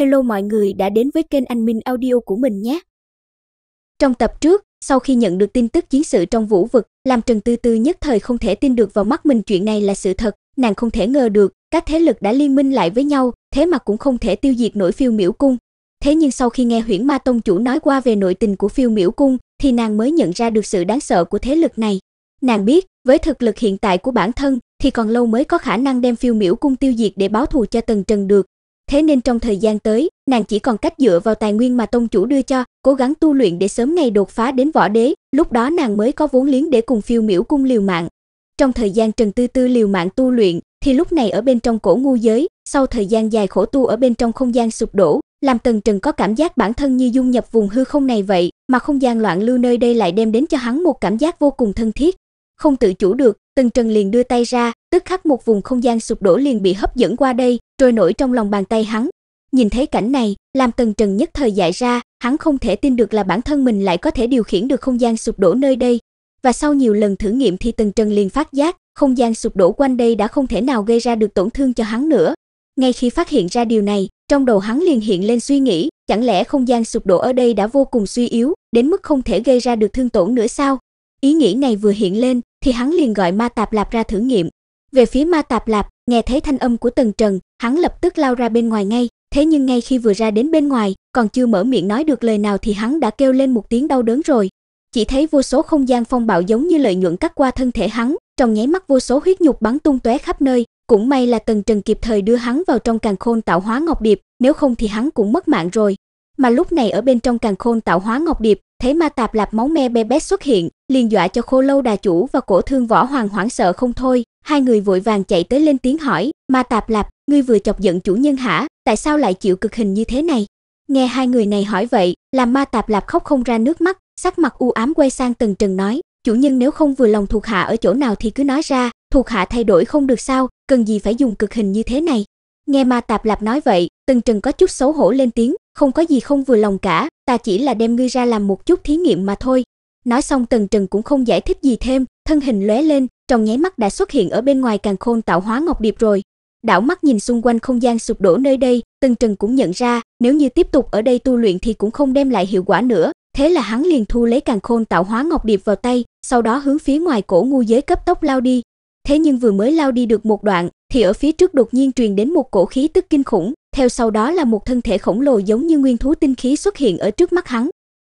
Hello mọi người đã đến với kênh Anh Minh Audio của mình nhé. Trong tập trước, sau khi nhận được tin tức chiến sự trong vũ vực, làm Trần Tư Tư nhất thời không thể tin được vào mắt mình chuyện này là sự thật, nàng không thể ngờ được, các thế lực đã liên minh lại với nhau, thế mà cũng không thể tiêu diệt nổi Phiêu Miểu cung. Thế nhưng sau khi nghe Huyễn Ma tông chủ nói qua về nội tình của Phiêu Miểu cung, thì nàng mới nhận ra được sự đáng sợ của thế lực này. Nàng biết, với thực lực hiện tại của bản thân thì còn lâu mới có khả năng đem Phiêu Miểu cung tiêu diệt để báo thù cho Tần Trần được, thế nên trong thời gian tới, nàng chỉ còn cách dựa vào tài nguyên mà tông chủ đưa cho, cố gắng tu luyện để sớm ngày đột phá đến võ đế, lúc đó nàng mới có vốn liếng để cùng Phiêu Miểu cung liều mạng. Trong thời gian Trần Tư Tư liều mạng tu luyện, thì lúc này ở bên trong cổ ngu giới, sau thời gian dài khổ tu ở bên trong không gian sụp đổ, làm Tần Trần có cảm giác bản thân như dung nhập vùng hư không này vậy, mà không gian loạn lưu nơi đây lại đem đến cho hắn một cảm giác vô cùng thân thiết. Không tự chủ được, Tần Trần liền đưa tay ra, tức khắc một vùng không gian sụp đổ liền bị hấp dẫn qua đây, trôi nổi trong lòng bàn tay hắn. Nhìn thấy cảnh này, làm Tần Trần nhất thời dại ra, hắn không thể tin được là bản thân mình lại có thể điều khiển được không gian sụp đổ nơi đây. Và sau nhiều lần thử nghiệm thì Tần Trần liền phát giác, không gian sụp đổ quanh đây đã không thể nào gây ra được tổn thương cho hắn nữa. Ngay khi phát hiện ra điều này, trong đầu hắn liền hiện lên suy nghĩ, chẳng lẽ không gian sụp đổ ở đây đã vô cùng suy yếu, đến mức không thể gây ra được thương tổn nữa sao? Ý nghĩ này vừa hiện lên, thì hắn liền gọi Ma Tạp Lạp ra thử nghiệm, về phía Ma Tạp Lạp, nghe thấy thanh âm của Tần Trần, hắn lập tức lao ra bên ngoài ngay, thế nhưng ngay khi vừa ra đến bên ngoài, còn chưa mở miệng nói được lời nào thì hắn đã kêu lên một tiếng đau đớn rồi. Chỉ thấy vô số không gian phong bạo giống như lợi nhuận cắt qua thân thể hắn, trong nháy mắt vô số huyết nhục bắn tung tóe khắp nơi, cũng may là Tần Trần kịp thời đưa hắn vào trong Càn Khôn Tạo Hóa Ngọc Điệp, nếu không thì hắn cũng mất mạng rồi. Mà lúc này ở bên trong Càn Khôn Tạo Hóa Ngọc Điệp, Thế ma tạp lạp máu me bê bét xuất hiện, liền dọa cho khô lâu đà chủ và cổ thương võ hoàng hoảng sợ không thôi. Hai người vội vàng chạy tới lên tiếng hỏi, ma tạp lạp, ngươi vừa chọc giận chủ nhân hả, tại sao lại chịu cực hình như thế này? Nghe hai người này hỏi vậy, làm ma tạp lạp khóc không ra nước mắt, sắc mặt u ám quay sang Tần Trần nói, chủ nhân nếu không vừa lòng thuộc hạ ở chỗ nào thì cứ nói ra, thuộc hạ thay đổi không được sao, cần gì phải dùng cực hình như thế này. Nghe ma tạp lạp nói vậy, Tần Trần có chút xấu hổ lên tiếng, không có gì không vừa lòng cả, ta chỉ là đem ngươi ra làm một chút thí nghiệm mà thôi. Nói xong Tần Trừng cũng không giải thích gì thêm, thân hình lóe lên, trong nháy mắt đã xuất hiện ở bên ngoài càng khôn tạo hóa ngọc điệp rồi. Đảo mắt nhìn xung quanh không gian sụp đổ nơi đây, Tần Trừng cũng nhận ra, nếu như tiếp tục ở đây tu luyện thì cũng không đem lại hiệu quả nữa, thế là hắn liền thu lấy càng khôn tạo hóa ngọc điệp vào tay, sau đó hướng phía ngoài cổ ngu giới cấp tốc lao đi. Thế nhưng vừa mới lao đi được một đoạn, thì ở phía trước đột nhiên truyền đến một cổ khí tức kinh khủng, theo sau đó là một thân thể khổng lồ giống như nguyên thú tinh khí xuất hiện ở trước mắt hắn.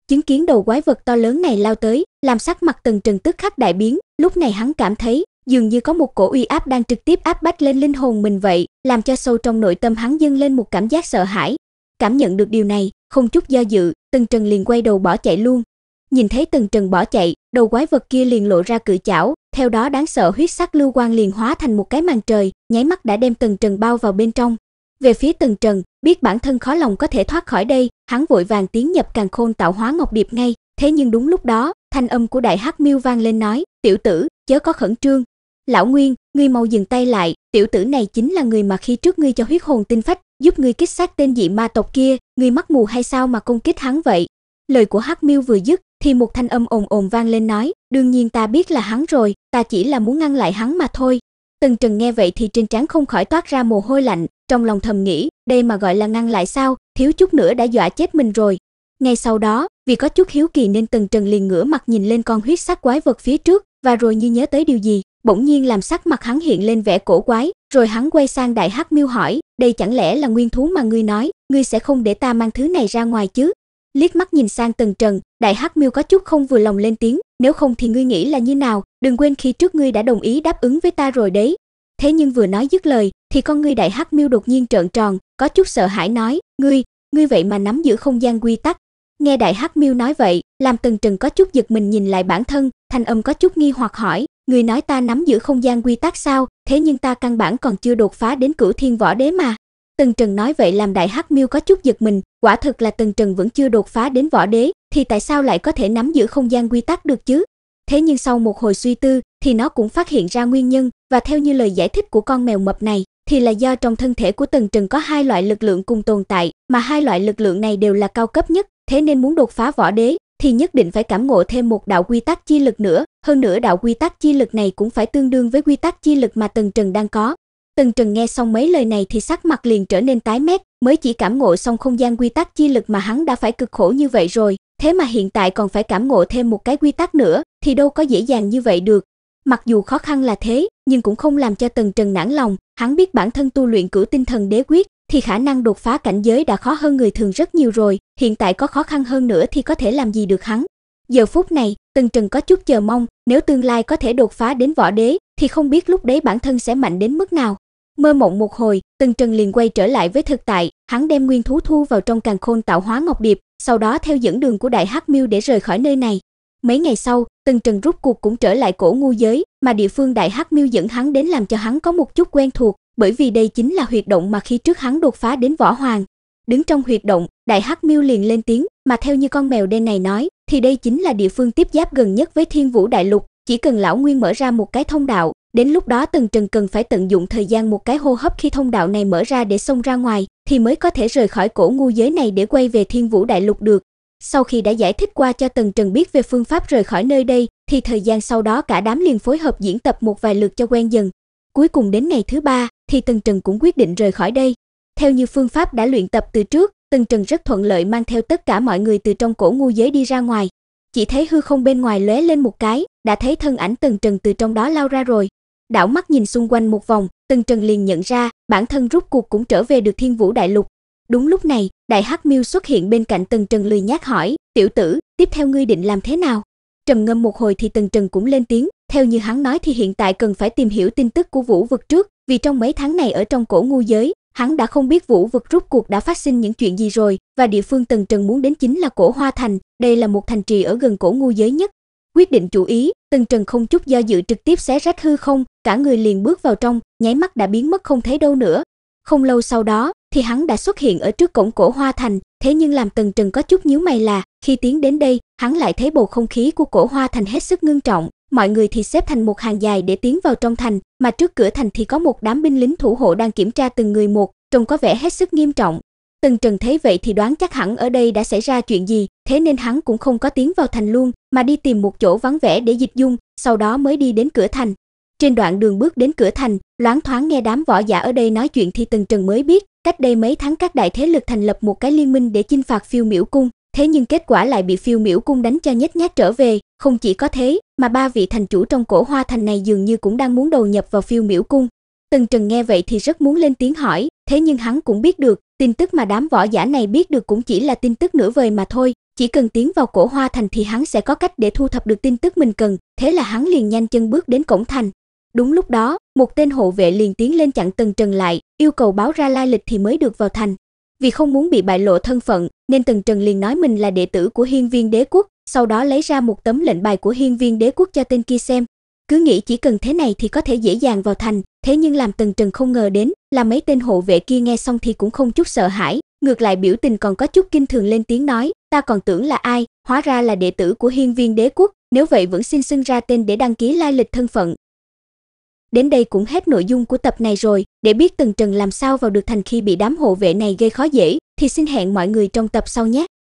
Chứng kiến đầu quái vật to lớn này lao tới, làm sắc mặt Tần Trần tức khắc đại biến, lúc này hắn cảm thấy dường như có một cổ uy áp đang trực tiếp áp bách lên linh hồn mình vậy, làm cho sâu trong nội tâm hắn dâng lên một cảm giác sợ hãi. Cảm nhận được điều này, không chút do dự, Tần Trần liền quay đầu bỏ chạy luôn. Nhìn thấy Tần Trần bỏ chạy, đầu quái vật kia liền lộ ra cự chảo, theo đó đáng sợ huyết sắc lưu quang liền hóa thành một cái màn trời, nháy mắt đã đem Tần Trần bao vào bên trong, về phía Tần Trần, biết bản thân khó lòng có thể thoát khỏi đây, hắn vội vàng tiến nhập Càn Khôn Tạo Hóa Ngọc Điệp ngay, thế nhưng đúng lúc đó, thanh âm của Đại Hắc Miêu vang lên nói, "Tiểu tử, chớ có khẩn trương, lão Nguyên, ngươi mau dừng tay lại, tiểu tử này chính là người mà khi trước ngươi cho huyết hồn tinh phách, giúp ngươi kích sát tên dị ma tộc kia, ngươi mắt mù hay sao mà công kích hắn vậy?" Lời của Hắc Miêu vừa dứt, thì một thanh âm ồn ồn vang lên nói, "Đương nhiên ta biết là hắn rồi, ta chỉ là muốn ngăn lại hắn mà thôi." Tần Trần nghe vậy thì trên trán không khỏi toát ra mồ hôi lạnh, trong lòng thầm nghĩ, đây mà gọi là ngăn lại sao, thiếu chút nữa đã dọa chết mình rồi. Ngay sau đó, vì có chút hiếu kỳ nên Tần Trần liền ngửa mặt nhìn lên con huyết sắc quái vật phía trước, và rồi như nhớ tới điều gì, bỗng nhiên làm sắc mặt hắn hiện lên vẻ cổ quái, rồi hắn quay sang Đại Hắc Miêu hỏi, đây chẳng lẽ là nguyên thú mà ngươi nói, ngươi sẽ không để ta mang thứ này ra ngoài chứ? Liếc mắt nhìn sang Tần Trần, Đại Hắc Miêu có chút không vừa lòng lên tiếng, nếu không thì ngươi nghĩ là như nào, đừng quên khi trước ngươi đã đồng ý đáp ứng với ta rồi đấy. Thế nhưng vừa nói dứt lời, thì con ngươi đại hắc miêu đột nhiên trợn tròn, có chút sợ hãi nói, ngươi, ngươi vậy mà nắm giữ không gian quy tắc. Nghe đại hắc miêu nói vậy, làm Tần Trần có chút giật mình nhìn lại bản thân, thanh âm có chút nghi hoặc hỏi, ngươi nói ta nắm giữ không gian quy tắc sao? Thế nhưng ta căn bản còn chưa đột phá đến cửu thiên võ đế mà. Tần Trần nói vậy làm đại hắc miêu có chút giật mình, quả thực là Tần Trần vẫn chưa đột phá đến võ đế, thì tại sao lại có thể nắm giữ không gian quy tắc được chứ? Thế nhưng sau một hồi suy tư thì nó cũng phát hiện ra nguyên nhân và theo như lời giải thích của con mèo mập này thì là do trong thân thể của Tần Trừng có hai loại lực lượng cùng tồn tại, mà hai loại lực lượng này đều là cao cấp nhất, thế nên muốn đột phá võ đế thì nhất định phải cảm ngộ thêm một đạo quy tắc chi lực nữa, hơn nữa đạo quy tắc chi lực này cũng phải tương đương với quy tắc chi lực mà Tần Trừng đang có. Tần Trừng nghe xong mấy lời này thì sắc mặt liền trở nên tái mét, mới chỉ cảm ngộ xong không gian quy tắc chi lực mà hắn đã phải cực khổ như vậy rồi, thế mà hiện tại còn phải cảm ngộ thêm một cái quy tắc nữa, thì đâu có dễ dàng như vậy được. Mặc dù khó khăn là thế, nhưng cũng không làm cho Tần Trần nản lòng, hắn biết bản thân tu luyện cửu tinh thần đế quyết thì khả năng đột phá cảnh giới đã khó hơn người thường rất nhiều rồi, hiện tại có khó khăn hơn nữa thì có thể làm gì được hắn. Giờ phút này, Tần Trần có chút chờ mong, nếu tương lai có thể đột phá đến võ đế thì không biết lúc đấy bản thân sẽ mạnh đến mức nào. Mơ mộng một hồi, Tần Trần liền quay trở lại với thực tại, hắn đem nguyên thú thu vào trong càn khôn tạo hóa ngọc điệp, sau đó theo dẫn đường của đại hắc miêu để rời khỏi nơi này. Mấy ngày sau, Từng Trần rút cuộc cũng trở lại cổ ngu giới, mà địa phương Đại Hắc Miêu dẫn hắn đến làm cho hắn có một chút quen thuộc, bởi vì đây chính là huyệt động mà khi trước hắn đột phá đến võ hoàng. Đứng trong huyệt động, Đại Hắc Miêu liền lên tiếng, mà theo như con mèo đen này nói, thì đây chính là địa phương tiếp giáp gần nhất với Thiên Vũ Đại Lục, chỉ cần lão Nguyên mở ra một cái thông đạo, đến lúc đó Từng Trần cần phải tận dụng thời gian một cái hô hấp khi thông đạo này mở ra để xông ra ngoài, thì mới có thể rời khỏi cổ ngu giới này để quay về Thiên Vũ Đại Lục được. Sau khi đã giải thích qua cho Tần Trần biết về phương pháp rời khỏi nơi đây, thì thời gian sau đó cả đám liền phối hợp diễn tập một vài lượt cho quen dần. Cuối cùng đến ngày thứ ba, thì Tần Trần cũng quyết định rời khỏi đây. Theo như phương pháp đã luyện tập từ trước, Tần Trần rất thuận lợi mang theo tất cả mọi người từ trong cổ ngu giới đi ra ngoài. Chỉ thấy hư không bên ngoài lóe lên một cái, đã thấy thân ảnh Tần Trần từ trong đó lao ra rồi. Đảo mắt nhìn xung quanh một vòng, Tần Trần liền nhận ra, bản thân rút cuộc cũng trở về được Thiên Vũ Đại Lục, Đúng lúc này, Đại Hắc Miêu xuất hiện bên cạnh Tần Trần lười nhác hỏi, "Tiểu tử, tiếp theo ngươi định làm thế nào?" Trầm ngâm một hồi thì Tần Trần cũng lên tiếng, theo như hắn nói thì hiện tại cần phải tìm hiểu tin tức của Vũ vực trước, vì trong mấy tháng này ở trong cổ ngu giới, hắn đã không biết Vũ vực rút cuộc đã phát sinh những chuyện gì rồi, và địa phương Tần Trần muốn đến chính là Cổ Hoa Thành, đây là một thành trì ở gần cổ ngu giới nhất. Quyết định chủ ý, Tần Trần không chút do dự trực tiếp xé rách hư không, cả người liền bước vào trong, nháy mắt đã biến mất không thấy đâu nữa. Không lâu sau đó, thì hắn đã xuất hiện ở trước cổng cổ Hoa Thành, thế nhưng làm Tần Trần có chút nhíu mày là, khi tiến đến đây, hắn lại thấy bầu không khí của cổ Hoa Thành hết sức ngưng trọng, mọi người thì xếp thành một hàng dài để tiến vào trong thành, mà trước cửa thành thì có một đám binh lính thủ hộ đang kiểm tra từng người một, trông có vẻ hết sức nghiêm trọng. Tần Trần thấy vậy thì đoán chắc hẳn ở đây đã xảy ra chuyện gì, thế nên hắn cũng không có tiến vào thành luôn, mà đi tìm một chỗ vắng vẻ để dịch dung, sau đó mới đi đến cửa thành, trên đoạn đường bước đến cửa thành, loáng thoáng nghe đám võ giả ở đây nói chuyện thì Tần Trần mới biết, cách đây mấy tháng các đại thế lực thành lập một cái liên minh để chinh phạt Phiêu Miểu cung, thế nhưng kết quả lại bị Phiêu Miểu cung đánh cho nhếch nhát trở về, không chỉ có thế, mà ba vị thành chủ trong cổ Hoa thành này dường như cũng đang muốn đầu nhập vào Phiêu Miểu cung. Tần Trần nghe vậy thì rất muốn lên tiếng hỏi, thế nhưng hắn cũng biết được, tin tức mà đám võ giả này biết được cũng chỉ là tin tức nửa vời mà thôi, chỉ cần tiến vào cổ Hoa thành thì hắn sẽ có cách để thu thập được tin tức mình cần, thế là hắn liền nhanh chân bước đến cổng thành, Đúng lúc đó, một tên hộ vệ liền tiến lên chặn Tần Trần lại, yêu cầu báo ra lai lịch thì mới được vào thành. Vì không muốn bị bại lộ thân phận, nên Tần Trần liền nói mình là đệ tử của Hiên Viên Đế quốc, sau đó lấy ra một tấm lệnh bài của Hiên Viên Đế quốc cho tên kia xem. Cứ nghĩ chỉ cần thế này thì có thể dễ dàng vào thành, thế nhưng làm Tần Trần không ngờ đến, là mấy tên hộ vệ kia nghe xong thì cũng không chút sợ hãi, ngược lại biểu tình còn có chút kinh thường lên tiếng nói, ta còn tưởng là ai, hóa ra là đệ tử của Hiên Viên Đế quốc, nếu vậy vẫn xin xưng ra tên để đăng ký lai lịch thân phận, Đến đây cũng hết nội dung của tập này rồi, để biết từng Trần làm sao vào được thành khi bị đám hộ vệ này gây khó dễ thì xin hẹn mọi người trong tập sau nhé.